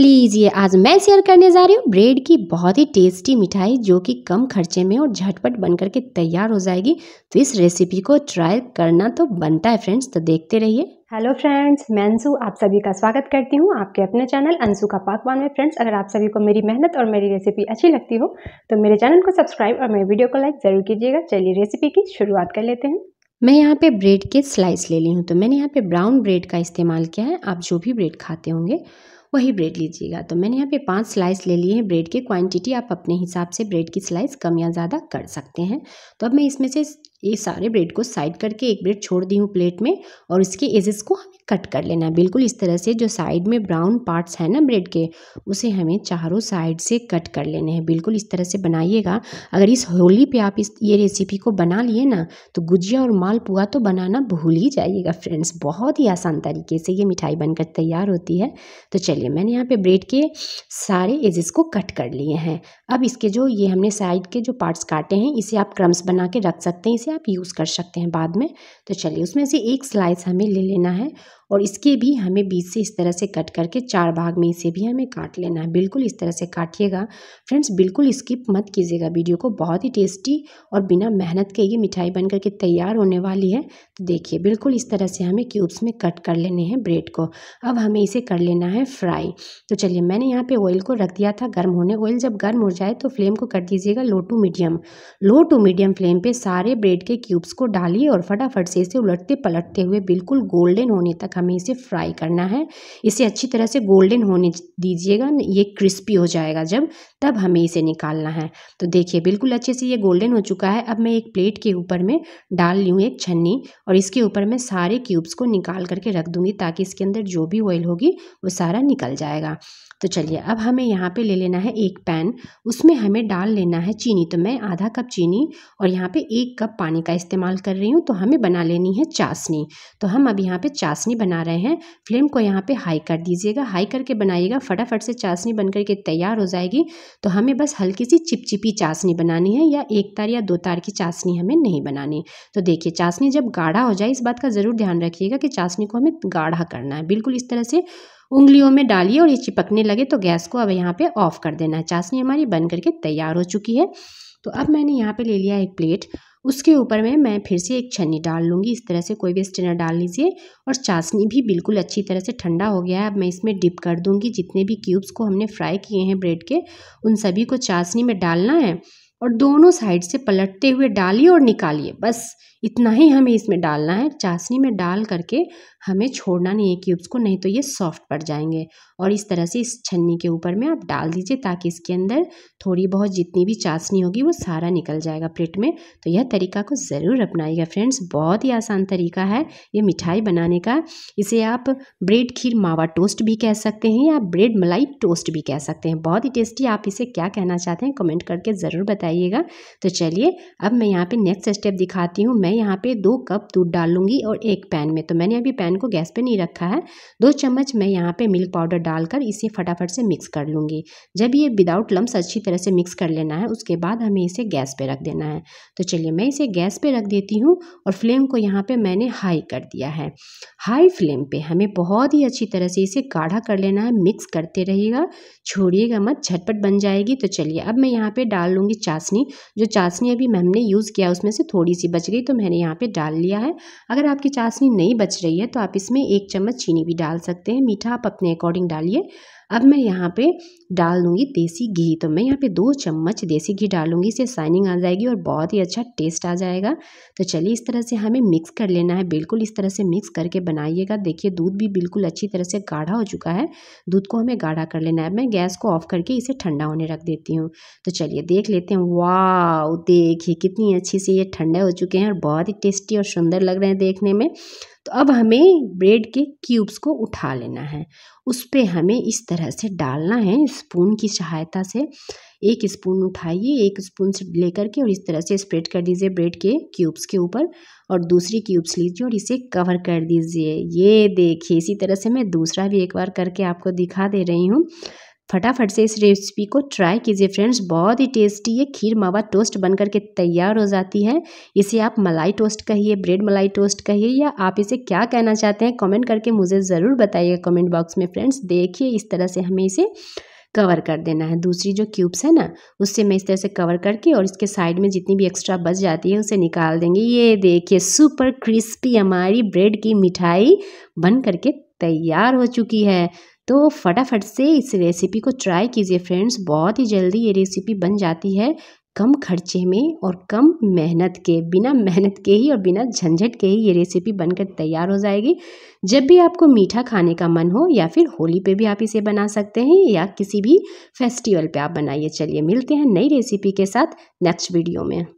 लीजिए आज मैं शेयर करने जा रही हूँ ब्रेड की बहुत ही टेस्टी मिठाई जो कि कम खर्चे में और झटपट बन करके तैयार हो जाएगी तो इस रेसिपी को ट्राई करना तो बनता है फ्रेंड्स तो देखते रहिए हेलो फ्रेंड्स मैं अंशु आप सभी का स्वागत करती हूँ आपके अपने चैनल अंशु का पकवान में फ्रेंड्स अगर आप सभी को मेरी मेहनत और मेरी रेसिपी अच्छी लगती हो तो मेरे चैनल को सब्सक्राइब और मेरे वीडियो को लाइक ज़रूर कीजिएगा चलिए रेसिपी की शुरुआत कर लेते हैं मैं यहाँ पे ब्रेड के स्लाइस ले ली हूँ तो मैंने यहाँ पे ब्राउन ब्रेड का इस्तेमाल किया है आप जो भी ब्रेड खाते होंगे वही ब्रेड लीजिएगा तो मैंने यहाँ पे पांच स्लाइस ले लिए हैं ब्रेड की क्वांटिटी आप अपने हिसाब से ब्रेड की स्लाइस कम या ज़्यादा कर सकते हैं तो अब मैं इसमें से ये सारे ब्रेड को साइड करके एक ब्रेड छोड़ दी हूँ प्लेट में और इसके एजेस को हमें कट कर लेना है बिल्कुल इस तरह से जो साइड में ब्राउन पार्ट्स हैं ना ब्रेड के उसे हमें चारों साइड से कट कर लेने हैं बिल्कुल इस तरह से बनाइएगा अगर इस होली पे आप इस ये रेसिपी को बना लिए ना तो गुजिया और मालपुआ तो बनाना भूल ही जाइएगा फ्रेंड्स बहुत ही आसान तरीके से ये मिठाई बनकर तैयार होती है तो चलिए मैंने यहाँ पे ब्रेड के सारे एजेस को कट कर लिए हैं अब इसके जो ये हमने साइड के जो पार्ट्स काटे हैं इसे आप क्रम्स बना के रख सकते हैं इसे आप यूज़ कर सकते हैं बाद में तो चलिए उसमें से एक स्लाइस हमें ले लेना है और इसके भी हमें बीच से इस तरह से कट करके चार भाग में इसे भी हमें काट लेना है बिल्कुल इस तरह से काटिएगा फ्रेंड्स बिल्कुल स्किप मत कीजिएगा वीडियो को बहुत ही टेस्टी और बिना मेहनत के ये मिठाई बन करके तैयार होने वाली है तो देखिए बिल्कुल इस तरह से हमें क्यूब्स में कट कर लेने हैं ब्रेड को अब हमें इसे कर लेना है फ्राई तो चलिए मैंने यहाँ पर ऑयल को रख दिया था गर्म होने ऑयल जब गर्म हो जाए तो फ्लेम को कर दीजिएगा low to medium low to medium flame पर सारे ब्रेड के क्यूब्स को डालिए और फटाफट से इसे उलटते पलटते हुए बिल्कुल गोल्डन होने तक हमें इसे फ्राई करना है इसे अच्छी तरह से गोल्डन होने दीजिएगा ये क्रिस्पी हो जाएगा जब तब हमें इसे निकालना है तो देखिए बिल्कुल अच्छे से ये गोल्डन हो चुका है अब मैं एक प्लेट के ऊपर में डाल ली हूँ एक छन्नी और इसके ऊपर मैं सारे क्यूब्स को निकाल करके रख दूँगी ताकि इसके अंदर जो भी ऑयल होगी वो सारा निकल जाएगा तो चलिए अब हमें यहाँ पे ले लेना है एक पैन उसमें हमें डाल लेना है चीनी तो मैं आधा कप चीनी और यहाँ पे एक कप पानी का इस्तेमाल कर रही हूँ तो हमें बना लेनी है चाशनी तो हम अब यहाँ पे चाशनी बना रहे हैं फ्लेम को यहाँ पे हाई कर दीजिएगा हाई करके बनाइएगा फटाफट से चाशनी बन करके तैयार हो जाएगी तो हमें बस हल्की सी चिपचिपी चाशनी बनानी है या एक तार या दो तार की चाशनी हमें नहीं बनानी तो देखिए चाशनी जब गाढ़ा हो जाए इस बात का ज़रूर ध्यान रखिएगा कि चाशनी को हमें गाढ़ा करना है बिल्कुल इस तरह से उंगलियों में डालिए और ये चिपकने लगे तो गैस को अब यहाँ पे ऑफ कर देना है चाशनी हमारी बन करके तैयार हो चुकी है तो अब मैंने यहाँ पे ले लिया एक प्लेट उसके ऊपर में मैं फिर से एक छन्नी डाल लूँगी इस तरह से कोई भी स्टेनर डाल लीजिए और चाशनी भी बिल्कुल अच्छी तरह से ठंडा हो गया है अब मैं इसमें डिप कर दूँगी जितने भी क्यूब्स को हमने फ्राई किए हैं ब्रेड के उन सभी को चाशनी में डालना है और दोनों साइड से पलटते हुए डालिए और निकालिए बस इतना ही हमें इसमें डालना है चाशनी में डाल करके हमें छोड़ना नहीं है क्यूब्स को नहीं तो ये सॉफ्ट पड़ जाएंगे और इस तरह से इस छन्नी के ऊपर में आप डाल दीजिए ताकि इसके अंदर थोड़ी बहुत जितनी भी चाशनी होगी वो सारा निकल जाएगा प्लेट में तो यह तरीका को ज़रूर अपनाइएगा फ्रेंड्स बहुत ही आसान तरीका है ये मिठाई बनाने का इसे आप ब्रेड खीर मावा टोस्ट भी कह सकते हैं या ब्रेड मलाई टोस्ट भी कह सकते हैं बहुत ही टेस्टी आप इसे क्या कहना चाहते हैं कमेंट करके ज़रूर बताइए बताइएगा तो चलिए अब मैं यहाँ पे नेक्स्ट स्टेप दिखाती हूँ मैं यहाँ पे दो कप दूध डालूंगी और एक पैन में तो मैंने अभी पैन को गैस पे नहीं रखा है दो चम्मच मैं यहाँ पे मिल्क पाउडर डालकर इसे फटाफट से मिक्स कर लूँगी जब ये विदाउट लम्ब अच्छी तरह से मिक्स कर लेना है उसके बाद हमें इसे गैस पर रख देना है तो चलिए मैं इसे गैस पर रख देती हूँ और फ्लेम को यहाँ पर मैंने हाई कर दिया है हाई फ्लेम पर हमें बहुत ही अच्छी तरह से इसे गाढ़ा कर लेना है मिक्स करते रहिएगा छोड़िएगा मत झटपट बन जाएगी तो चलिए अब मैं यहाँ पर डाल लूँगी चार चाशनी जो चाशनी अभी हमने यूज़ किया उसमें से थोड़ी सी बच गई तो मैंने यहाँ पे डाल लिया है अगर आपकी चाशनी नहीं बच रही है तो आप इसमें एक चम्मच चीनी भी डाल सकते हैं मीठा आप अपने अकॉर्डिंग डालिए अब मैं यहाँ पे डाल दूँगी देसी घी तो मैं यहाँ पे दो चम्मच देसी घी डालूँगी इससे शाइनिंग आ जाएगी और बहुत ही अच्छा टेस्ट आ जाएगा तो चलिए इस तरह से हमें मिक्स कर लेना है बिल्कुल इस तरह से मिक्स करके बनाइएगा देखिए दूध भी बिल्कुल अच्छी तरह से गाढ़ा हो चुका है दूध को हमें गाढ़ा कर लेना है मैं गैस को ऑफ करके इसे ठंडा होने रख देती हूँ तो चलिए देख लेते हैं वाह देखिए कितनी अच्छी से ये ठंडे हो चुके हैं और बहुत ही टेस्टी और सुंदर लग रहे हैं देखने में तो अब हमें ब्रेड के क्यूब्स को उठा लेना है उस पर हमें इस तरह से डालना है स्पून की सहायता से एक स्पून उठाइए एक स्पून से लेकर के और इस तरह से स्प्रेड कर दीजिए ब्रेड के क्यूब्स के ऊपर और दूसरी क्यूब्स लीजिए और इसे कवर कर दीजिए ये देखिए इसी तरह से मैं दूसरा भी एक बार करके आपको दिखा दे रही हूँ फटाफट से इस रेसिपी को ट्राई कीजिए फ्रेंड्स बहुत ही टेस्टी ये खीर मावा टोस्ट बन करके तैयार हो जाती है इसे आप मलाई टोस्ट कहिए ब्रेड मलाई टोस्ट कहिए या आप इसे क्या कहना चाहते हैं कमेंट करके मुझे ज़रूर बताइएगा कमेंट बॉक्स में फ्रेंड्स देखिए इस तरह से हमें इसे कवर कर देना है दूसरी जो क्यूब्स है ना उससे मैं इस तरह से कवर करके और इसके साइड में जितनी भी एक्स्ट्रा बच जाती है उसे निकाल देंगे ये देखिए सुपर क्रिस्पी हमारी ब्रेड की मिठाई बन करके तैयार हो चुकी है तो फटाफट से इस रेसिपी को ट्राई कीजिए फ्रेंड्स बहुत ही जल्दी ये रेसिपी बन जाती है कम खर्चे में और कम मेहनत के बिना मेहनत के ही और बिना झंझट के ही ये रेसिपी बनकर तैयार हो जाएगी जब भी आपको मीठा खाने का मन हो या फिर होली पे भी आप इसे बना सकते हैं या किसी भी फेस्टिवल पे आप बनाइए चलिए मिलते हैं नई रेसिपी के साथ नेक्स्ट वीडियो में